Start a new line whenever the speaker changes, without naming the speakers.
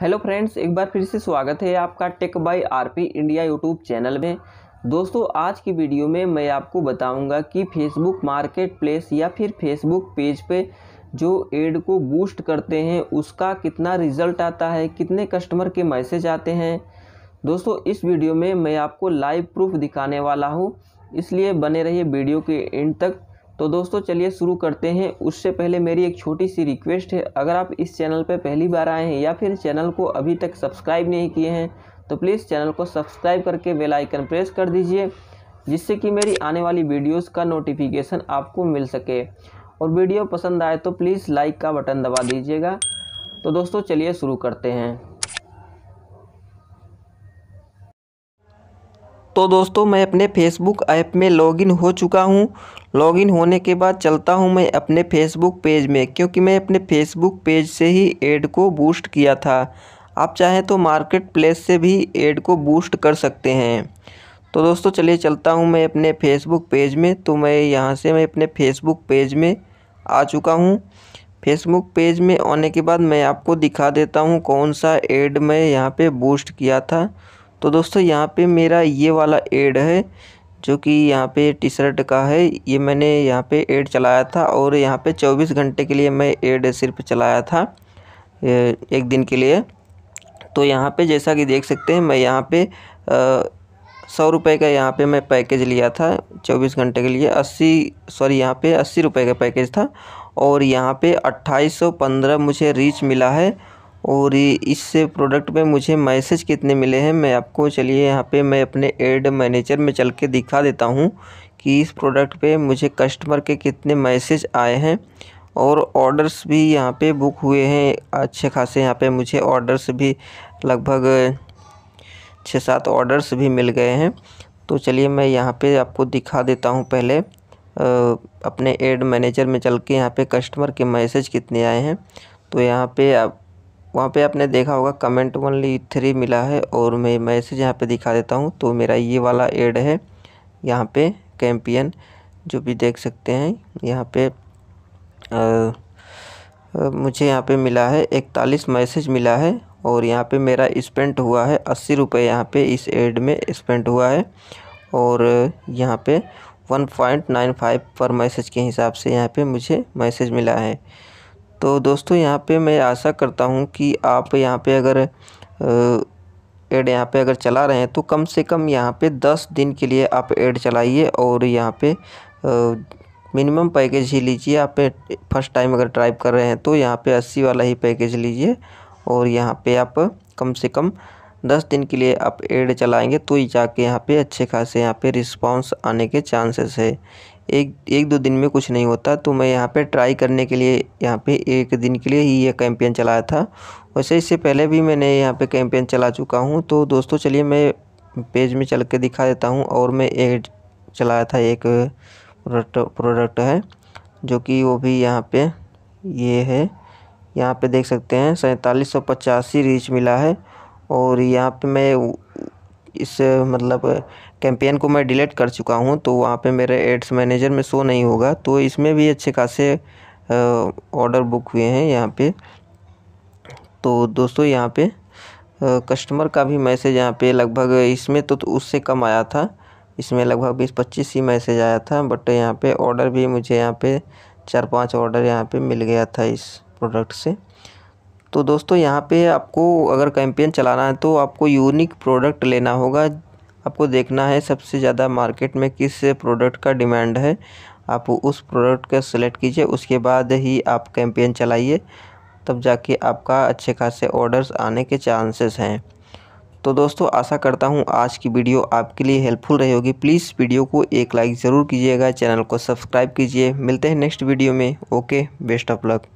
hello friends एक बार फिर से स्वागत है आपका tech by RP India YouTube channel में दोस्तों आज की वीडियो में मैं आपको बताऊंगा कि फेसबुक मार्केट प्लेस या फिर फेसबुक पेज पे जो एड को बूस्ट करते हैं उसका कितना रिजल्ट आता है कितने कस्टमर के मैसेज आते हैं दोस्तों इस वीडियो में मैं आपको लाइव प्रूफ दिखाने वाला हूँ इसलिए बने रहिए वीडियो के एंड तक तो दोस्तों चलिए शुरू करते हैं उससे पहले मेरी एक छोटी सी रिक्वेस्ट है अगर आप इस चैनल पर पहली बार आए हैं या फिर चैनल को अभी तक सब्सक्राइब नहीं किए हैं तो प्लीज़ चैनल को सब्सक्राइब करके बेल आइकन प्रेस कर दीजिए जिससे कि मेरी आने वाली वीडियोस का नोटिफिकेशन आपको मिल सके और वीडियो पसंद आए तो प्लीज़ लाइक का बटन दबा दीजिएगा तो दोस्तों चलिए शुरू करते हैं तो दोस्तों मैं अपने फेसबुक ऐप में लॉगिन हो चुका हूँ लॉगिन होने के बाद चलता हूँ मैं अपने फेसबुक पेज में क्योंकि मैं अपने फेसबुक पेज से ही एड को बूस्ट किया था आप चाहें तो मार्केट प्लेस से भी एड को बूस्ट कर सकते हैं तो दोस्तों चलिए चलता हूँ मैं अपने फेसबुक पेज में तो मैं यहाँ से मैं अपने फेसबुक पेज में आ चुका हूँ फेसबुक पेज में आने के बाद मैं आपको दिखा देता हूँ कौन सा एड मैं यहाँ पे बूस्ट किया था तो दोस्तों यहाँ पे मेरा ये वाला एड है जो कि यहाँ पे टी शर्ट का है ये मैंने यहाँ पे एड चलाया था और यहाँ पे 24 घंटे के लिए मैं एड सिर्फ चलाया था एक दिन के लिए तो यहाँ पे जैसा कि देख सकते हैं मैं यहाँ पे सौ रुपये का यहाँ पे मैं पैकेज लिया था 24 घंटे के लिए 80 सॉरी यहाँ पे 80 रुपये का पैकेज था और यहाँ पे अट्ठाईस मुझे रीच मिला है और इस प्रोडक्ट में मुझे मैसेज कितने मिले हैं मैं आपको चलिए यहाँ पे मैं अपने एड मैनेजर में चल के दिखा देता हूँ कि इस प्रोडक्ट पे मुझे कस्टमर के कितने मैसेज आए हैं और ऑर्डर्स भी यहाँ पे बुक हुए हैं अच्छे खासे यहाँ पे मुझे ऑर्डर्स भी लगभग छः सात ऑर्डर्स भी मिल गए हैं तो चलिए मैं यहाँ पर आपको दिखा देता हूँ पहले अपने एड मैनेजर में चल के यहाँ पर कस्टमर के मैसेज कितने आए हैं तो यहाँ पे आप वहाँ पे आपने देखा होगा कमेंट ओनली थ्री मिला है और मैं मैसेज यहाँ पे दिखा देता हूँ तो मेरा ये वाला एड है यहाँ पे कैंपियन जो भी देख सकते हैं यहाँ पे आ, आ, मुझे यहाँ पे मिला है इकतालीस मैसेज मिला है और यहाँ पे मेरा स्पेंट हुआ है अस्सी रुपये यहाँ पर इस एड में स्पेंट हुआ है और यहाँ पर 1.95 पर मैसेज के हिसाब से यहाँ पे मुझे मैसेज मिला है तो दोस्तों यहाँ पे मैं आशा करता हूँ कि आप यहाँ पे अगर एड यहाँ पे अगर चला रहे हैं तो कम से कम यहाँ पे दस दिन के लिए आप एड चलाइए और यहाँ पे मिनिमम पैकेज ही लीजिए आप फर्स्ट टाइम अगर ट्राइव कर रहे हैं तो यहाँ पे अस्सी वाला ही पैकेज लीजिए और यहाँ पे आप कम से कम दस दिन के लिए आप एड चलाएंगे तो ही जाके यहाँ पे अच्छे खासे यहाँ पे रिस्पांस आने के चांसेस है एक एक दो दिन में कुछ नहीं होता तो मैं यहाँ पे ट्राई करने के लिए यहाँ पे एक दिन के लिए ही ये कैंपेन चलाया था वैसे इससे पहले भी मैंने यहाँ पे कैंपेन चला चुका हूँ तो दोस्तों चलिए मैं पेज में चल के दिखा देता हूँ और मैं एक चलाया था एक प्रोडक्ट प्रोडक्ट है जो कि वो भी यहाँ पर ये है यहाँ पर देख सकते हैं सैंतालीस सौ पचासी रीच मिला है और यहाँ पर मैं इस मतलब कैंपेन को मैं डिलीट कर चुका हूँ तो वहाँ पे मेरे एड्स मैनेजर में शो नहीं होगा तो इसमें भी अच्छे खासे ऑर्डर बुक हुए हैं यहाँ पे तो दोस्तों यहाँ पे कस्टमर का भी मैसेज यहाँ पे लगभग इसमें तो, तो उससे कम आया था इसमें लगभग बीस पच्चीस ही मैसेज आया था बट यहाँ पे ऑर्डर भी मुझे यहाँ पे चार पांच ऑर्डर यहाँ पे मिल गया था इस प्रोडक्ट से तो दोस्तों यहाँ पे आपको अगर कैंपेन चलाना है तो आपको यूनिक प्रोडक्ट लेना होगा आपको देखना है सबसे ज़्यादा मार्केट में किस प्रोडक्ट का डिमांड है आप उस प्रोडक्ट का सेलेक्ट कीजिए उसके बाद ही आप कैंपेन चलाइए तब जाके आपका अच्छे खासे ऑर्डर्स आने के चांसेस हैं तो दोस्तों आशा करता हूँ आज की वीडियो आपके लिए हेल्पफुल रही होगी प्लीज़ वीडियो को एक लाइक ज़रूर कीजिएगा चैनल को सब्सक्राइब कीजिए मिलते हैं नेक्स्ट वीडियो में ओके बेस्ट ऑफ लक